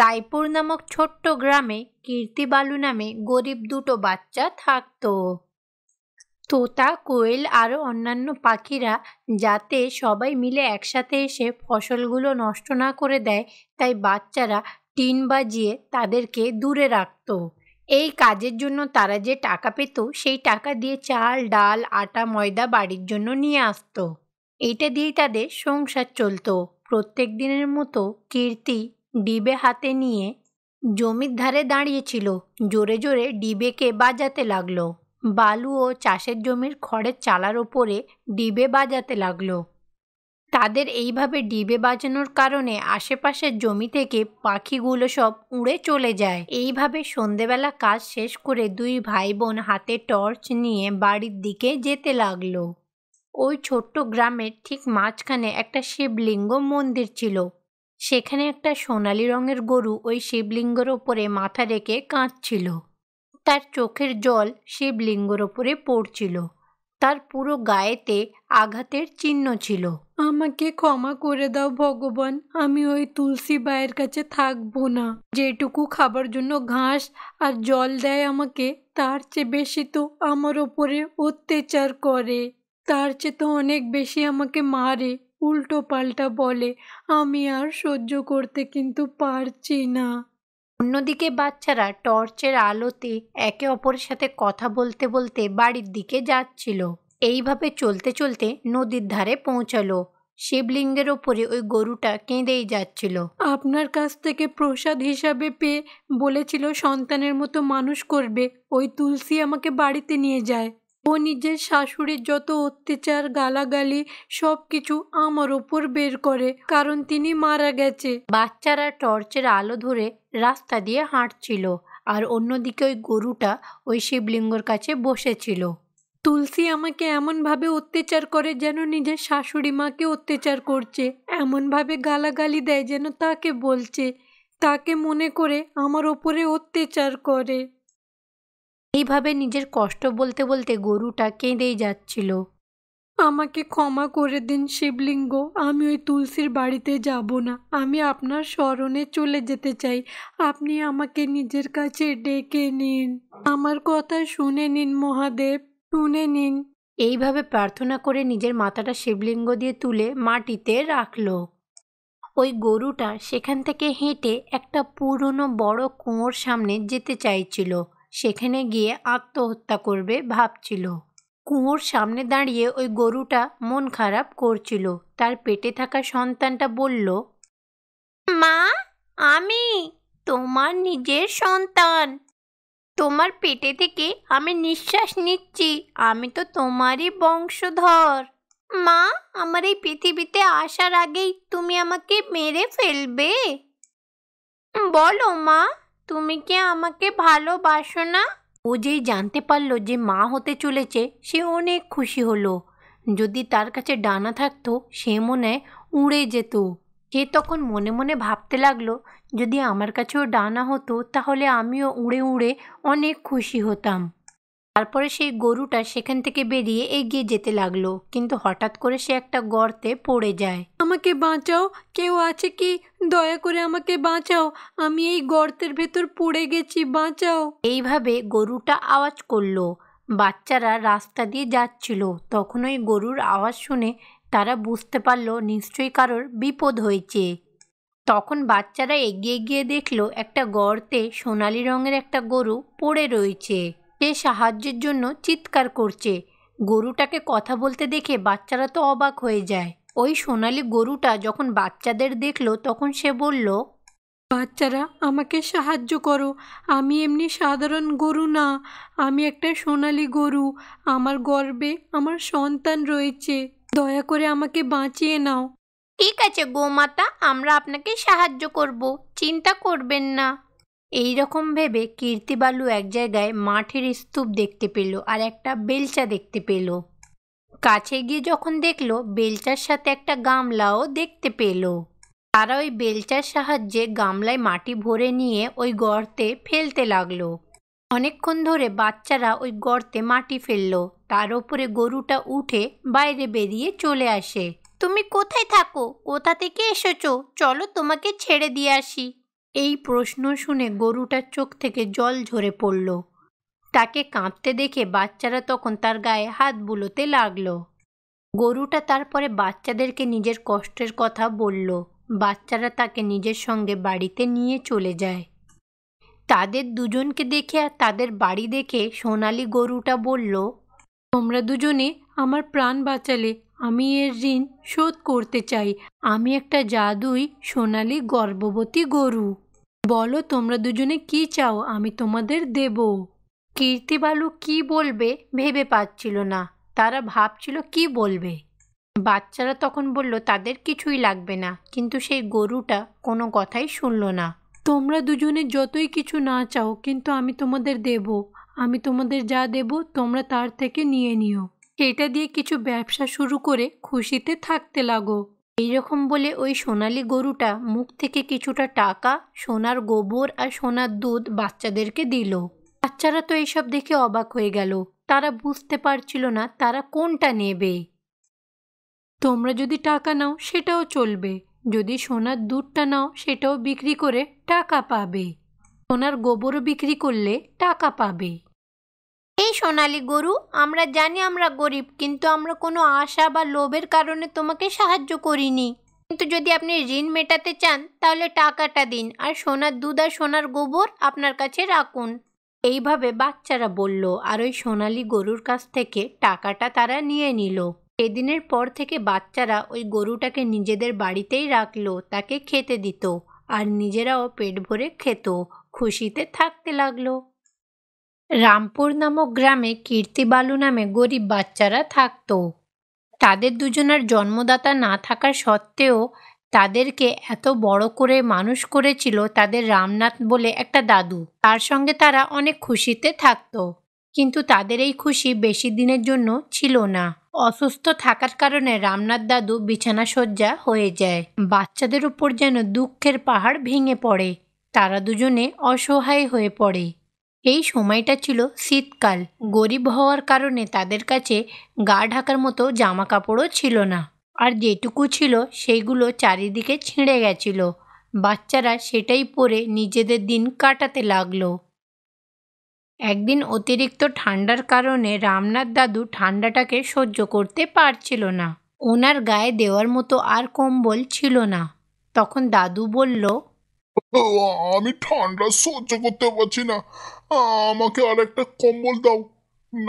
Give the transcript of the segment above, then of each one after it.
রায়পুর নামক ছোট্ট গ্রামে কীর্তিবালু নামে গরিব দুটো বাচ্চা থাকত তোতা কোয়েল আরও অন্যান্য পাখিরা যাতে সবাই মিলে একসাথে এসে ফসলগুলো নষ্ট না করে দেয় তাই বাচ্চারা টিন বাজিয়ে তাদেরকে দূরে রাখত এই কাজের জন্য তারা যে টাকা পেত সেই টাকা দিয়ে চাল ডাল আটা ময়দা বাড়ির জন্য নিয়ে আসতো এটা দিয়েই তাদের সংসার চলতো প্রত্যেক দিনের মতো কীর্তি ডিবে হাতে নিয়ে জমির ধারে দাঁড়িয়েছিল জোরে জোরে ডিবেকে বাজাতে লাগলো বালু ও চাষের জমির খড়ের চালার ওপরে ডিবে বাজাতে লাগলো তাদের এইভাবে ডিবে বাজানোর কারণে আশেপাশের জমি থেকে পাখিগুলো সব উড়ে চলে যায় এইভাবে সন্ধেবেলা কাজ শেষ করে দুই ভাই বোন হাতে টর্চ নিয়ে বাড়ির দিকে যেতে লাগলো ওই ছোট্ট গ্রামের ঠিক মাঝখানে একটা শিবলিঙ্গ মন্দির ছিল সেখানে একটা সোনালি রঙের গরু ওই শিবলিঙ্গর ওপরে মাথা রেখে কাঁদছিল তার চোখের জল শিবলিঙ্গর ওপরে পড়ছিল তার পুরো গায়েতে আঘাতের চিহ্ন ছিল আমাকে ক্ষমা করে দাও ভগবান আমি ওই তুলসী বায়ের কাছে থাকবো না যেটুকু খাবার জন্য ঘাস আর জল দেয় আমাকে তার চেয়ে বেশি তো আমার ওপরে অত্যাচার করে তার চেয়ে তো অনেক বেশি আমাকে মারে উল্টো পাল্টা বলে আমি আর সহ্য করতে কিন্তু পারছি না অন্যদিকে বাচ্চারা টর্চের আলোতে একে অপরের সাথে কথা বলতে বলতে বাড়ির দিকে যাচ্ছিল এইভাবে চলতে চলতে নদীর ধারে পৌঁছালো শিবলিঙ্গের ওপরে ওই গরুটা কেঁদেই যাচ্ছিল আপনার কাছ থেকে প্রসাদ হিসাবে পেয়ে বলেছিল সন্তানের মতো মানুষ করবে ওই তুলসী আমাকে বাড়িতে নিয়ে যায় ও নিজের শাশুড়ির যত অত্যাচার গালাগালি সব কিছু আমার ওপর বের করে কারণ তিনি মারা গেছে বাচ্চারা টর্চের আলো ধরে রাস্তা দিয়ে হাঁটছিল আর অন্যদিকে ওই গরুটা ওই শিবলিঙ্গর কাছে বসেছিল তুলসী আমাকে এমনভাবে অত্যাচার করে যেন নিজের শাশুড়ি মাকে অত্যাচার করছে এমনভাবে গালাগালি দেয় যেন তাকে বলছে তাকে মনে করে আমার ওপরে অত্যাচার করে এইভাবে নিজের কষ্ট বলতে বলতে গরুটা কেঁদেই যাচ্ছিল আমাকে ক্ষমা করে দিন শিবলিঙ্গ আমি ওই তুলসীর বাড়িতে যাব না আমি আপনার স্মরণে চলে যেতে চাই আপনি আমাকে নিজের কাছে ডেকে নিন আমার কথা শুনে নিন মহাদেব শুনে নিন এইভাবে প্রার্থনা করে নিজের মাথাটা শিবলিঙ্গ দিয়ে তুলে মাটিতে রাখল ওই গরুটা সেখান থেকে হেঁটে একটা পুরনো বড় কুঁয়োর সামনে যেতে চাইছিল সেখানে গিয়ে আত্মহত্যা করবে ভাবছিল কুয়োর সামনে দাঁড়িয়ে ওই গরুটা মন খারাপ করছিল তার পেটে থাকা সন্তানটা বলল মা আমি তোমার নিজের সন্তান তোমার পেটে থেকে আমি নিঃশ্বাস নিচ্ছি আমি তো তোমারই বংশধর মা আমার এই পৃথিবীতে আসার আগেই তুমি আমাকে মেরে ফেলবে বলো মা তুমি কি আমাকে ভালোবাসো না ও যেই জানতে পারলো যে মা হতে চলেছে সে অনেক খুশি হলো যদি তার কাছে ডানা থাকতো সে মনে উড়ে যেত সে তখন মনে মনে ভাবতে লাগলো যদি আমার কাছেও ডানা হতো তাহলে আমিও উড়ে উড়ে অনেক খুশি হতাম তারপরে সেই গরুটা সেখান থেকে বেরিয়ে এগিয়ে যেতে লাগলো কিন্তু হঠাৎ করে সে একটা গর্তে পড়ে যায় আমাকে বাঁচাও কেউ আছে কি দয়া করে আমাকে বাঁচাও আমি এই গর্তের ভেতর পড়ে গেছি বাঁচাও এইভাবে গরুটা আওয়াজ করলো বাচ্চারা রাস্তা দিয়ে যাচ্ছিল তখন ওই গরুর আওয়াজ শুনে তারা বুঝতে পারলো নিশ্চয়ই কারোর বিপদ হয়েছে তখন বাচ্চারা এগিয়ে গিয়ে দেখলো একটা গর্তে সোনালি রঙের একটা গরু পড়ে রয়েছে এ সাহায্যের জন্য চিৎকার করছে গরুটাকে কথা বলতে দেখে বাচ্চারা তো অবাক হয়ে যায় ওই সোনালি গরুটা যখন বাচ্চাদের দেখলো তখন সে বলল বাচ্চারা আমাকে সাহায্য করো আমি এমনি সাধারণ গরু না আমি একটা সোনালি গরু আমার গর্বে আমার সন্তান রয়েছে দয়া করে আমাকে বাঁচিয়ে নাও ঠিক আছে গোমাতা আমরা আপনাকে সাহায্য করব চিন্তা করবেন না এই রকম ভেবে কীর্তিবালু এক জায়গায় মাঠের স্তূপ দেখতে পেল আর একটা বেলচা দেখতে পেল কাছে গিয়ে যখন দেখলো বেলচার সাথে একটা গামলাও দেখতে পেল তারা ওই বেলচার সাহায্যে গামলায় মাটি ভরে নিয়ে ওই গর্তে ফেলতে লাগলো অনেকক্ষণ ধরে বাচ্চারা ওই গর্তে মাটি ফেললো তার ওপরে গরুটা উঠে বাইরে বেরিয়ে চলে আসে তুমি কোথায় থাকো কোথা থেকে এসেছো চলো তোমাকে ছেড়ে দিয়ে আসি এই প্রশ্ন শুনে গরুটার চোখ থেকে জল ঝরে পড়ল তাকে কাঁপতে দেখে বাচ্চারা তখন তার গায়ে হাত বুলোতে লাগলো গরুটা তারপরে বাচ্চাদেরকে নিজের কষ্টের কথা বলল বাচ্চারা তাকে নিজের সঙ্গে বাড়িতে নিয়ে চলে যায় তাদের দুজনকে দেখে আর তাদের বাড়ি দেখে সোনালি গরুটা বলল তোমরা দুজনে আমার প্রাণ বাঁচালে আমি এর ঋণ শোধ করতে চাই আমি একটা জাদুই সোনালি গর্ভবতী গরু বলো তোমরা দুজনে কি চাও আমি তোমাদের দেব কীর্তিবালু কি বলবে ভেবে পাচ্ছিল না তারা ভাবছিল কি বলবে বাচ্চারা তখন বলল তাদের কিছুই লাগবে না কিন্তু সেই গরুটা কোনো কথাই শুনল না তোমরা দুজনে যতই কিছু না চাও কিন্তু আমি তোমাদের দেব আমি তোমাদের যা দেব তোমরা তার থেকে নিয়ে নিও এটা দিয়ে কিছু ব্যবসা শুরু করে খুশিতে থাকতে লাগো এইরকম বলে ওই সোনালি গরুটা মুখ থেকে কিছুটা টাকা সোনার গোবর আর সোনার দুধ বাচ্চাদেরকে দিল বাচ্চারা তো এইসব দেখে অবাক হয়ে গেল তারা বুঝতে পারছিল না তারা কোনটা নেবে তোমরা যদি টাকা নাও সেটাও চলবে যদি সোনার দুধটা নাও সেটাও বিক্রি করে টাকা পাবে সোনার গোবরও বিক্রি করলে টাকা পাবে এই সোনালি গরু আমরা জানি আমরা গরিব কিন্তু আমরা কোনো আশা বা লোভের কারণে তোমাকে সাহায্য করিনি কিন্তু যদি আপনি ঋণ মেটাতে চান তাহলে টাকাটা দিন আর সোনার দুধ আর সোনার গোবর আপনার কাছে রাখুন এইভাবে বাচ্চারা বলল আর ওই সোনালি গরুর কাছ থেকে টাকাটা তারা নিয়ে নিল সেদিনের পর থেকে বাচ্চারা ওই গরুটাকে নিজেদের বাড়িতেই রাখলো তাকে খেতে দিত আর নিজেরাও পেট ভরে খেত খুশিতে থাকতে লাগলো রামপুর নামক গ্রামে কীর্তি বালু নামে গরিব বাচ্চারা থাকত তাদের দুজনের জন্মদাতা না থাকা সত্ত্বেও তাদেরকে এত বড় করে মানুষ করেছিল তাদের রামনাথ বলে একটা দাদু তার সঙ্গে তারা অনেক খুশিতে থাকত কিন্তু তাদের এই খুশি বেশি দিনের জন্য ছিল না অসুস্থ থাকার কারণে রামনাথ দাদু বিছানা শয্যা হয়ে যায় বাচ্চাদের উপর যেন দুঃখের পাহাড় ভেঙে পড়ে তারা দুজনে অসহায় হয়ে পড়ে এই সময়টা ছিল শীতকাল গরিব হওয়ার কারণে তাদের কাছে গা ঢাকার মতো জামা কাপড়ও ছিল না আর যেটুকু ছিল সেইগুলো চারিদিকে ছিঁড়ে গেছিল বাচ্চারা সেটাই পরে নিজেদের দিন কাটাতে লাগলো একদিন অতিরিক্ত ঠান্ডার কারণে রামনাথ দাদু ঠান্ডাটাকে সহ্য করতে পারছিল না ওনার গায়ে দেওয়ার মতো আর কম্বল ছিল না তখন দাদু বলল আমি ঠান্ডা সহ্য করতে পারছি না আমাকে একটা কম্বল দাও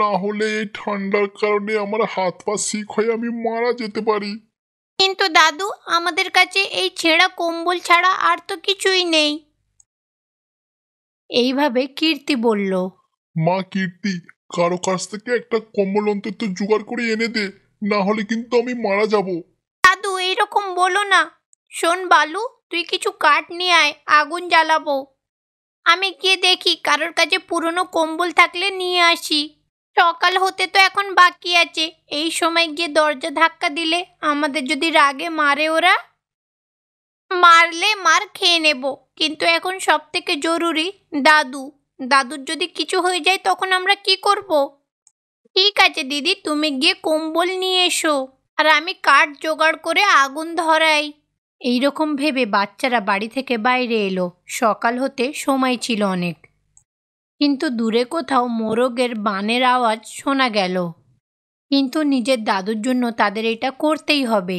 না হলে এই ঠান্ডার কারণে আমার হাত পা শিক হয়ে আমি মারা যেতে পারি কিন্তু দাদু আমাদের কাছে এই ছেঁড়া কম্বল ছাড়া আর তো কিছুই নেই এইভাবে কীর্তি বলল মা কীর্তি কারো কাছ থেকে একটা কম্বল অন্তত জোগাড় করে এনে দে না হলে কিন্তু আমি মারা যাব দাদু এইরকম বলো না শোন বালু তুই কিছু কাঠ নিয়ে আয় আগুন জ্বালাবো আমি গিয়ে দেখি কারোর কাছে পুরনো কম্বল থাকলে নিয়ে আসি সকাল হতে তো এখন বাকি আছে এই সময় গিয়ে দরজা ধাক্কা দিলে আমাদের যদি রাগে মারে ওরা মারলে মার খেয়ে নেব কিন্তু এখন সব থেকে জরুরি দাদু দাদুর যদি কিছু হয়ে যায় তখন আমরা কি করব। ঠিক আছে দিদি তুমি গিয়ে কম্বল নিয়ে এসো আর আমি কাঠ জোগাড় করে আগুন ধরাই এই রকম ভেবে বাচ্চারা বাড়ি থেকে বাইরে এলো সকাল হতে সময় ছিল অনেক কিন্তু দূরে কোথাও মোরগের বানের আওয়াজ শোনা গেল কিন্তু নিজের দাদুর জন্য তাদের এটা করতেই হবে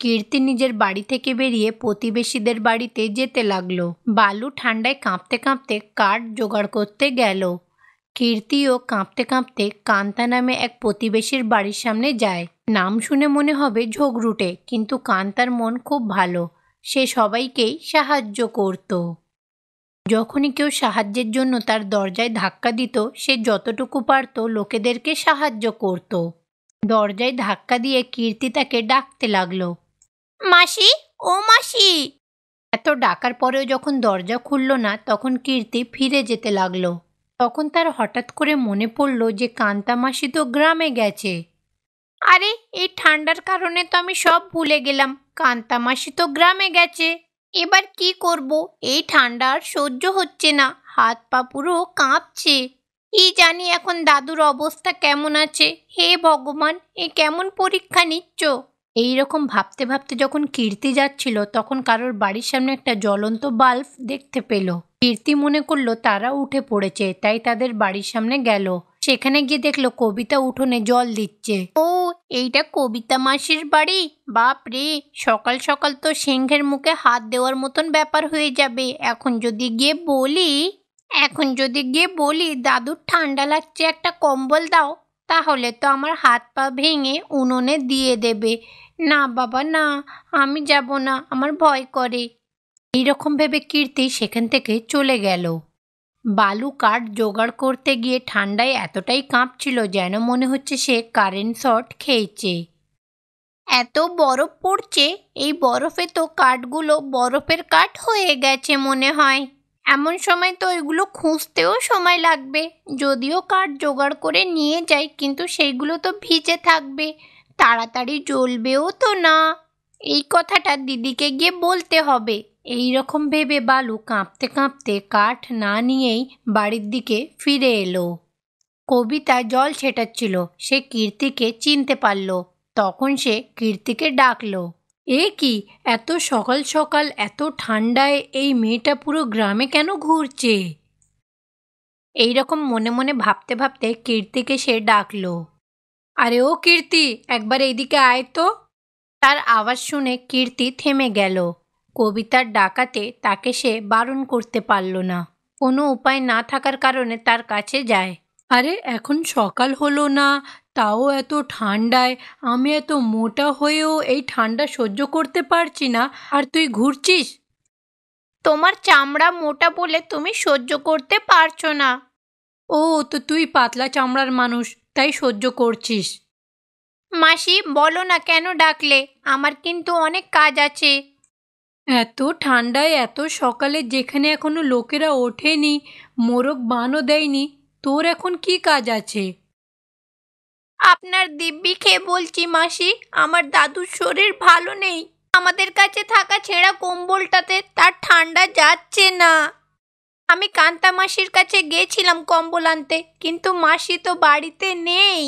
কীর্তি নিজের বাড়ি থেকে বেরিয়ে প্রতিবেশীদের বাড়িতে যেতে লাগলো বালু ঠান্ডায় কাঁপতে কাঁপতে কাঠ জোগাড় করতে গেল কীর্তিও কাঁপতে কাঁপতে কান্তা নামে এক প্রতিবেশীর বাড়ির সামনে যায় নাম শুনে মনে হবে ঝগড়ুটে কিন্তু কান্তার মন খুব ভালো সে সবাইকেই সাহায্য করত যখনই কেউ সাহায্যের জন্য তার দরজায় ধাক্কা দিত সে যতটুকু পারত লোকেদেরকে সাহায্য করত দরজায় ধাক্কা দিয়ে কীর্তি তাকে ডাকতে লাগলো মাসি ও মাসি এত ডাকার পরেও যখন দরজা খুলল না তখন কীর্তি ফিরে যেতে লাগলো তখন তার হঠাৎ করে মনে পড়ল যে কান্তামাসি তো গ্রামে গেছে আরে এই ঠান্ডার কারণে তো আমি সব ভুলে গেলাম কান্তামাসি তো গ্রামে গেছে এবার কি করব এই ঠান্ডা আর সহ্য হচ্ছে না হাত পা পুরো কাঁপছে কি জানি এখন দাদুর অবস্থা কেমন আছে হে ভগবান এ কেমন পরীক্ষা নিচ্ছ এই রকম ভাবতে ভাবতে যখন কীর্তি যাচ্ছিল তখন কারোর বাড়ির সামনে একটা জ্বলন্ত বাল্ব দেখতে পেল কীর্তি মনে করলো তারা উঠে পড়েছে তাই তাদের বাড়ির সামনে গেল সেখানে গিয়ে দেখলো কবিতা উঠোনে জল দিচ্ছে ও এইটা কবিতা মাসির বাড়ি বাপ রে সকাল সকাল তো সিংহের মুখে হাত দেওয়ার মতন ব্যাপার হয়ে যাবে এখন যদি গিয়ে বলি এখন যদি গিয়ে বলি দাদুর ঠান্ডা লাগছে একটা কম্বল দাও তাহলে তো আমার হাত পা ভেঙে উনুনে দিয়ে দেবে না বাবা না আমি যাব না আমার ভয় করে এইরকম ভেবে কীর্তি সেখান থেকে চলে গেল বালু কাঠ জোগাড় করতে গিয়ে ঠান্ডায় এতটাই কাঁপছিল যেন মনে হচ্ছে সে কারেন্ট শট খেয়েছে এত বরফ পড়ছে এই বরফে তো কাঠগুলো বরফের কাঠ হয়ে গেছে মনে হয় এমন সময় তো ওইগুলো খুঁজতেও সময় লাগবে যদিও কাঠ জোগাড় করে নিয়ে যাই কিন্তু সেইগুলো তো ভিজে থাকবে তাড়াতাড়ি চলবেও তো না এই কথাটা দিদিকে গিয়ে বলতে হবে এই রকম ভেবে বালু কাঁপতে কাঁপতে কাঠ না নিয়েই বাড়ির দিকে ফিরে এলো কবিতা জল ছেটাচ্ছিল সে কীর্তিকে চিনতে পারল তখন সে কীর্তিকে ডাকলো এ কি এত সকাল সকাল এত ঠান্ডায় এই মেয়েটা পুরো গ্রামে কেন ঘুরছে এইরকম মনে মনে ভাবতে ভাবতে কীর্তিকে সে ডাকলো আরে ও কীর্তি একবার এইদিকে আয় তো তার আওয়াজ শুনে কীর্তি থেমে গেল কবিতার ডাকাতে তাকে সে বারণ করতে পারল না কোনো উপায় না থাকার কারণে তার কাছে যায় আরে এখন সকাল হলো না তাও এত ঠান্ডায় আমি এত মোটা হয়েও এই ঠান্ডা সহ্য করতে পারছি না আর তুই ঘুরছিস তোমার চামড়া মোটা বলে তুমি সহ্য করতে পারছো না ও তো তুই পাতলা চামড়ার মানুষ তাই সহ্য করছিস মাসি বলো না কেন ডাকলে আমার কিন্তু অনেক কাজ আছে এত ঠান্ডায় এত সকালে যেখানে এখনো লোকেরা ওঠেনি মোরগ বানও দেয়নি তোর এখন কি কাজ আছে আপনার দিব্যি খেয়ে বলছি মাসি আমার দাদুর শরীর ভালো নেই আমাদের কাছে থাকা ছেঁড়া কম্বলটাতে তার ঠান্ডা যাচ্ছে না আমি কান্তা মাসির কাছে গিয়েছিলাম কম্বল আনতে কিন্তু মাসি তো বাড়িতে নেই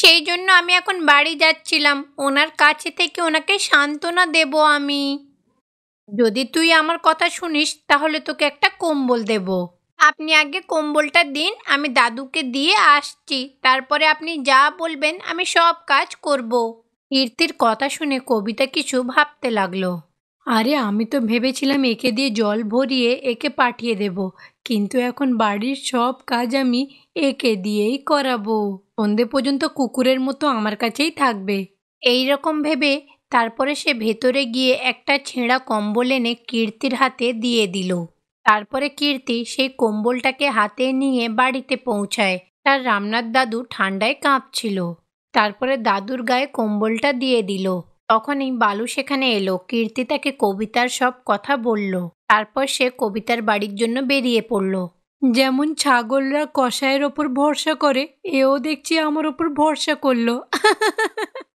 সেই জন্য আমি এখন বাড়ি যাচ্ছিলাম ওনার কাছে থেকে ওনাকে সান্ত্বনা দেব আমি যদি তুই আমার কথা শুনিস তাহলে তোকে একটা কম্বল দেব আপনি আগে কম্বলটা দিন আমি দাদুকে দিয়ে আসছি তারপরে আপনি যা বলবেন আমি সব কাজ করব কীর্তির কথা শুনে কবিতা কিছু ভাবতে লাগলো আরে আমি তো ভেবেছিলাম একে দিয়ে জল ভরিয়ে একে পাঠিয়ে দেব কিন্তু এখন বাড়ির সব কাজ আমি একে দিয়েই করাবো সন্ধে পর্যন্ত কুকুরের মতো আমার কাছেই থাকবে এই রকম ভেবে তারপরে সে ভেতরে গিয়ে একটা ছেঁড়া কম্বল এনে কীর্তির হাতে দিয়ে দিল তারপরে কীর্তি সেই কম্বলটাকে হাতে নিয়ে বাড়িতে পৌঁছায় তার রামনাথ দাদু ঠান্ডায় কাঁপছিল তারপরে দাদুর গায়ে কম্বলটা দিয়ে দিল তখনই বালু সেখানে এলো কীর্তি তাকে কবিতার সব কথা বলল তারপর সে কবিতার বাড়ির জন্য বেরিয়ে পড়ল যেমন ছাগলরা কষায়ের ওপর ভরসা করে এও দেখছি আমার ওপর ভরসা করলো